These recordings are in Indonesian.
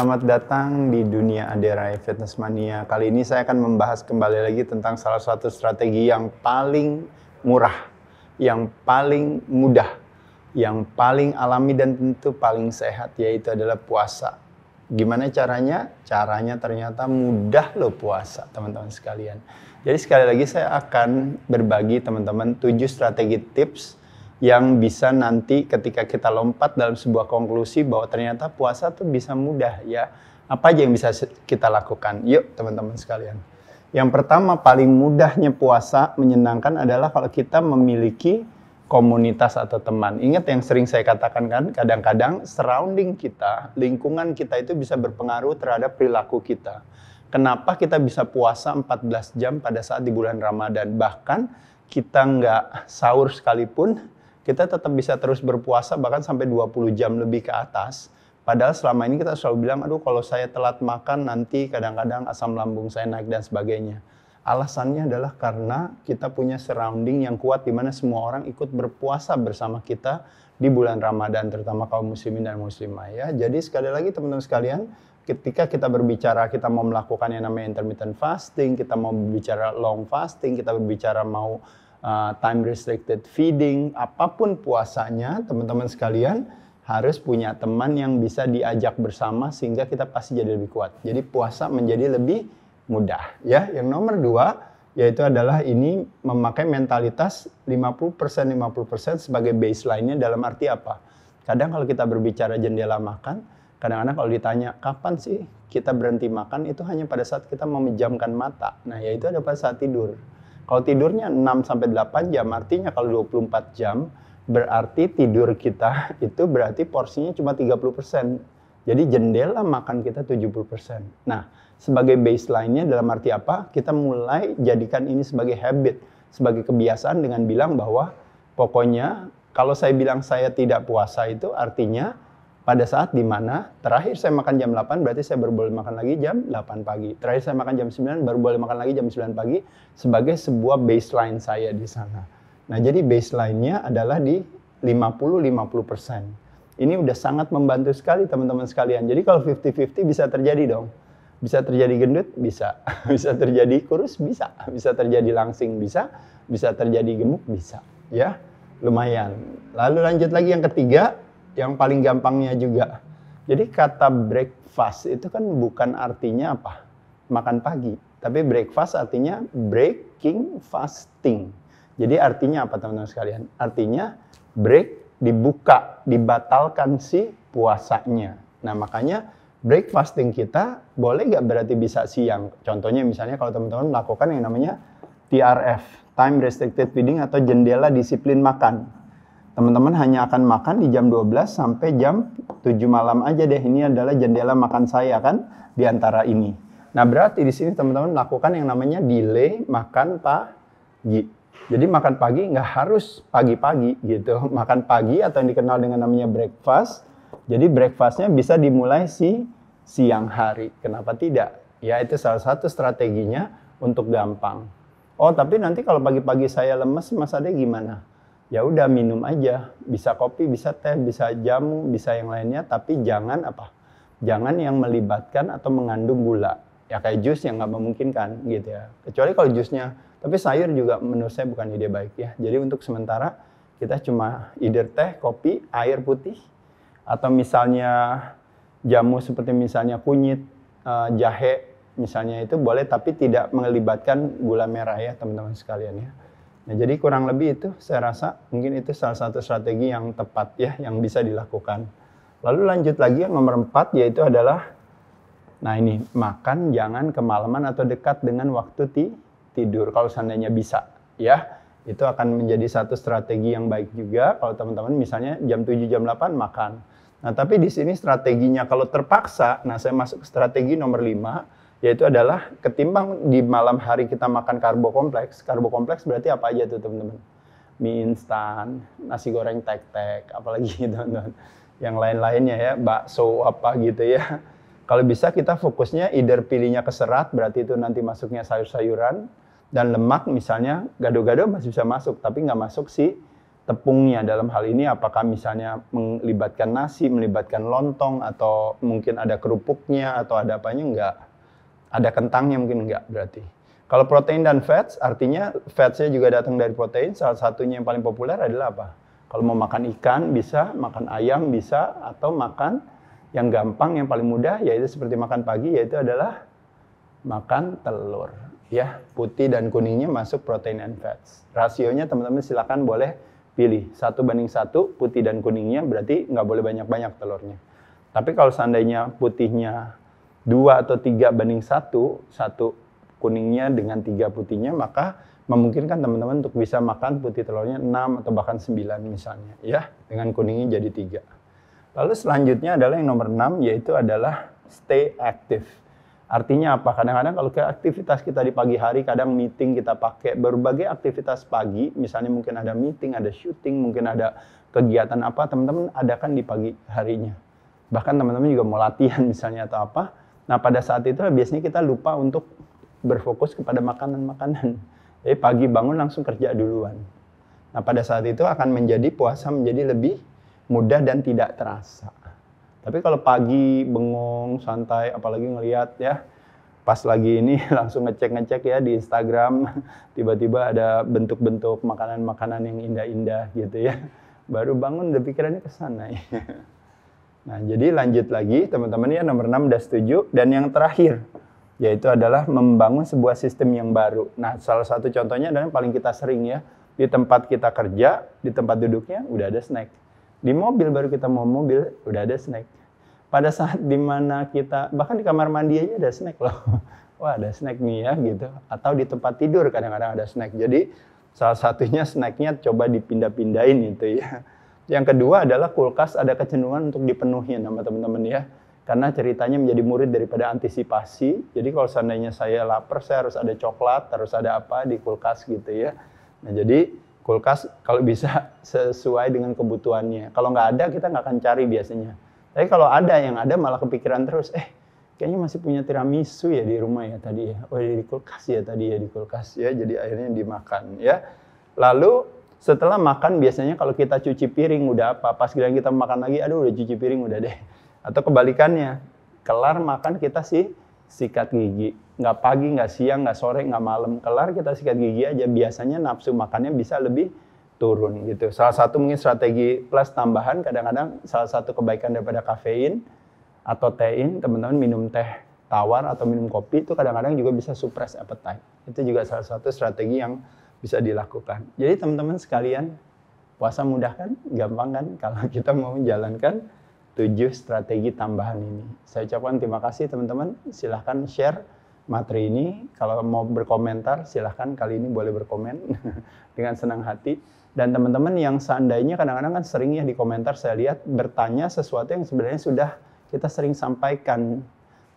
Selamat datang di dunia Aderai Fitness Mania. Kali ini saya akan membahas kembali lagi tentang salah satu strategi yang paling murah, yang paling mudah, yang paling alami dan tentu paling sehat yaitu adalah puasa. Gimana caranya? Caranya ternyata mudah loh puasa, teman-teman sekalian. Jadi sekali lagi saya akan berbagi teman-teman 7 strategi tips yang bisa nanti ketika kita lompat dalam sebuah konklusi bahwa ternyata puasa tuh bisa mudah ya. Apa aja yang bisa kita lakukan? Yuk teman-teman sekalian. Yang pertama paling mudahnya puasa menyenangkan adalah kalau kita memiliki komunitas atau teman. Ingat yang sering saya katakan kan, kadang-kadang surrounding kita, lingkungan kita itu bisa berpengaruh terhadap perilaku kita. Kenapa kita bisa puasa 14 jam pada saat di bulan Ramadan? Bahkan kita nggak sahur sekalipun, kita tetap bisa terus berpuasa bahkan sampai 20 jam lebih ke atas. Padahal selama ini kita selalu bilang, aduh kalau saya telat makan nanti kadang-kadang asam lambung saya naik dan sebagainya. Alasannya adalah karena kita punya surrounding yang kuat di mana semua orang ikut berpuasa bersama kita di bulan Ramadan, terutama kaum muslimin dan muslimah ya. Jadi sekali lagi teman-teman sekalian, ketika kita berbicara kita mau melakukan yang namanya intermittent fasting, kita mau berbicara long fasting, kita berbicara mau Uh, time restricted feeding, apapun puasanya, teman-teman sekalian harus punya teman yang bisa diajak bersama sehingga kita pasti jadi lebih kuat. Jadi puasa menjadi lebih mudah ya. Yang nomor dua yaitu adalah ini memakai mentalitas 50% 50% sebagai baseline-nya dalam arti apa? Kadang kalau kita berbicara jendela makan, kadang-kadang kalau ditanya kapan sih kita berhenti makan itu hanya pada saat kita memejamkan mata. Nah, yaitu ada pada saat tidur. Kalau tidurnya 6 sampai 8 jam, artinya kalau 24 jam berarti tidur kita itu berarti porsinya cuma 30%. Jadi jendela makan kita 70%. Nah, sebagai baseline-nya dalam arti apa? Kita mulai jadikan ini sebagai habit, sebagai kebiasaan dengan bilang bahwa pokoknya kalau saya bilang saya tidak puasa itu artinya pada saat dimana terakhir saya makan jam 8 berarti saya baru boleh makan lagi jam 8 pagi. Terakhir saya makan jam 9 baru boleh makan lagi jam 9 pagi sebagai sebuah baseline saya di sana. Nah jadi baseline-nya adalah di 50-50%. Ini udah sangat membantu sekali teman-teman sekalian. Jadi kalau 50-50 bisa terjadi dong. Bisa terjadi gendut? Bisa. bisa terjadi kurus? Bisa. Bisa terjadi langsing? Bisa. Bisa terjadi gemuk? Bisa. Ya, lumayan. Lalu lanjut lagi yang ketiga, yang paling gampangnya juga. Jadi kata breakfast itu kan bukan artinya apa? Makan pagi. Tapi breakfast artinya breaking fasting. Jadi artinya apa teman-teman sekalian? Artinya break dibuka, dibatalkan si puasanya. Nah makanya break fasting kita boleh nggak berarti bisa siang? Contohnya misalnya kalau teman-teman melakukan yang namanya TRF, time restricted feeding atau jendela disiplin makan teman-teman hanya akan makan di jam 12 sampai jam 7 malam aja deh. Ini adalah jendela makan saya kan di antara ini. Nah, berarti di sini teman-teman lakukan yang namanya delay makan pagi. Jadi makan pagi nggak harus pagi-pagi gitu. Makan pagi atau yang dikenal dengan namanya breakfast. Jadi breakfastnya bisa dimulai si siang hari. Kenapa tidak? Ya itu salah satu strateginya untuk gampang. Oh tapi nanti kalau pagi-pagi saya lemes Mas Ade gimana? ya udah minum aja bisa kopi bisa teh bisa jamu bisa yang lainnya tapi jangan apa jangan yang melibatkan atau mengandung gula ya kayak jus yang nggak memungkinkan gitu ya kecuali kalau jusnya tapi sayur juga menurut saya bukan ide baik ya jadi untuk sementara kita cuma either teh kopi air putih atau misalnya jamu seperti misalnya kunyit eh, jahe misalnya itu boleh tapi tidak melibatkan gula merah ya teman-teman sekalian ya. Nah, jadi kurang lebih itu saya rasa mungkin itu salah satu strategi yang tepat ya yang bisa dilakukan. Lalu lanjut lagi yang nomor empat yaitu adalah nah ini makan jangan kemalaman atau dekat dengan waktu ti tidur kalau seandainya bisa ya itu akan menjadi satu strategi yang baik juga kalau teman-teman misalnya jam 7 jam 8 makan. Nah, tapi di sini strateginya kalau terpaksa, nah saya masuk ke strategi nomor lima yaitu adalah ketimbang di malam hari kita makan karbo kompleks, karbo kompleks berarti apa aja tuh teman-teman? Mie instan, nasi goreng tek-tek, apalagi teman-teman. Yang lain-lainnya ya, bakso apa gitu ya. Kalau bisa kita fokusnya either pilihnya ke serat, berarti itu nanti masuknya sayur-sayuran, dan lemak misalnya gado-gado masih bisa masuk, tapi nggak masuk si tepungnya dalam hal ini apakah misalnya melibatkan nasi, melibatkan lontong atau mungkin ada kerupuknya atau ada apanya enggak ada kentangnya mungkin enggak berarti. Kalau protein dan fats, artinya fatsnya juga datang dari protein. Salah satunya yang paling populer adalah apa? Kalau mau makan ikan bisa, makan ayam bisa, atau makan yang gampang, yang paling mudah, yaitu seperti makan pagi, yaitu adalah makan telur. Ya, putih dan kuningnya masuk protein and fats. Rasionya teman-teman silakan boleh pilih. Satu banding satu, putih dan kuningnya, berarti nggak boleh banyak-banyak telurnya. Tapi kalau seandainya putihnya dua atau tiga banding satu, satu kuningnya dengan tiga putihnya, maka memungkinkan teman-teman untuk bisa makan putih telurnya 6 atau bahkan 9 misalnya ya dengan kuningnya jadi tiga. Lalu selanjutnya adalah yang nomor 6 yaitu adalah stay active. Artinya apa? Kadang-kadang kalau ke aktivitas kita di pagi hari, kadang meeting kita pakai berbagai aktivitas pagi, misalnya mungkin ada meeting, ada syuting, mungkin ada kegiatan apa, teman-teman adakan di pagi harinya. Bahkan teman-teman juga mau latihan misalnya atau apa, Nah pada saat itu biasanya kita lupa untuk berfokus kepada makanan-makanan. Jadi pagi bangun langsung kerja duluan. Nah pada saat itu akan menjadi puasa menjadi lebih mudah dan tidak terasa. Tapi kalau pagi bengong, santai, apalagi ngeliat ya, pas lagi ini langsung ngecek-ngecek ya di Instagram, tiba-tiba ada bentuk-bentuk makanan-makanan yang indah-indah gitu ya. Baru bangun udah pikirannya ke ya. Nah, jadi lanjut lagi teman-teman ya nomor 6 udah setuju dan yang terakhir yaitu adalah membangun sebuah sistem yang baru. Nah, salah satu contohnya adalah yang paling kita sering ya di tempat kita kerja, di tempat duduknya udah ada snack. Di mobil baru kita mau mobil udah ada snack. Pada saat dimana kita bahkan di kamar mandi aja ada snack loh. Wah ada snack nih ya gitu. Atau di tempat tidur kadang-kadang ada snack. Jadi salah satunya snacknya coba dipindah-pindahin itu ya yang kedua adalah kulkas ada kecenderungan untuk dipenuhi sama teman-teman ya. Karena ceritanya menjadi murid daripada antisipasi. Jadi kalau seandainya saya lapar, saya harus ada coklat, harus ada apa di kulkas gitu ya. Nah jadi kulkas kalau bisa sesuai dengan kebutuhannya. Kalau nggak ada kita nggak akan cari biasanya. Tapi kalau ada yang ada malah kepikiran terus, eh kayaknya masih punya tiramisu ya di rumah ya tadi ya. Oh di kulkas ya tadi ya di kulkas ya. Jadi akhirnya dimakan ya. Lalu setelah makan biasanya kalau kita cuci piring udah apa pas giliran kita makan lagi aduh udah cuci piring udah deh atau kebalikannya kelar makan kita sih sikat gigi nggak pagi nggak siang nggak sore nggak malam kelar kita sikat gigi aja biasanya nafsu makannya bisa lebih turun gitu salah satu mungkin strategi plus tambahan kadang-kadang salah satu kebaikan daripada kafein atau tein teman-teman minum teh tawar atau minum kopi itu kadang-kadang juga bisa suppress appetite itu juga salah satu strategi yang bisa dilakukan. Jadi teman-teman sekalian, puasa mudah kan? Gampang kan kalau kita mau menjalankan tujuh strategi tambahan ini. Saya ucapkan terima kasih teman-teman. Silahkan share materi ini. Kalau mau berkomentar, silahkan kali ini boleh berkomen dengan senang hati. Dan teman-teman yang seandainya kadang-kadang kan sering ya di komentar saya lihat bertanya sesuatu yang sebenarnya sudah kita sering sampaikan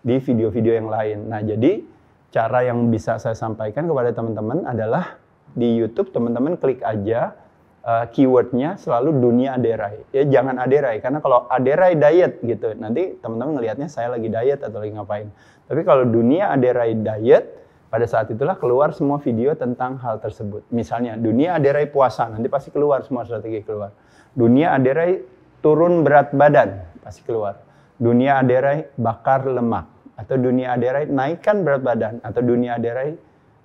di video-video yang lain. Nah jadi cara yang bisa saya sampaikan kepada teman-teman adalah di YouTube teman-teman klik aja uh, keywordnya selalu dunia aderai. Ya jangan aderai karena kalau aderai diet gitu nanti teman-teman ngelihatnya saya lagi diet atau lagi ngapain. Tapi kalau dunia aderai diet pada saat itulah keluar semua video tentang hal tersebut. Misalnya dunia aderai puasa nanti pasti keluar semua strategi keluar. Dunia aderai turun berat badan pasti keluar. Dunia aderai bakar lemak atau dunia aderai naikkan berat badan atau dunia aderai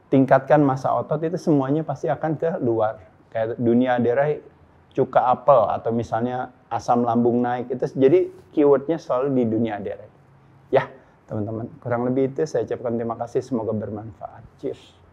tingkatkan masa otot itu semuanya pasti akan ke luar. Kayak dunia derai cuka apel atau misalnya asam lambung naik itu jadi keywordnya selalu di dunia derai Ya, teman-teman, kurang lebih itu saya ucapkan terima kasih semoga bermanfaat. Cheers.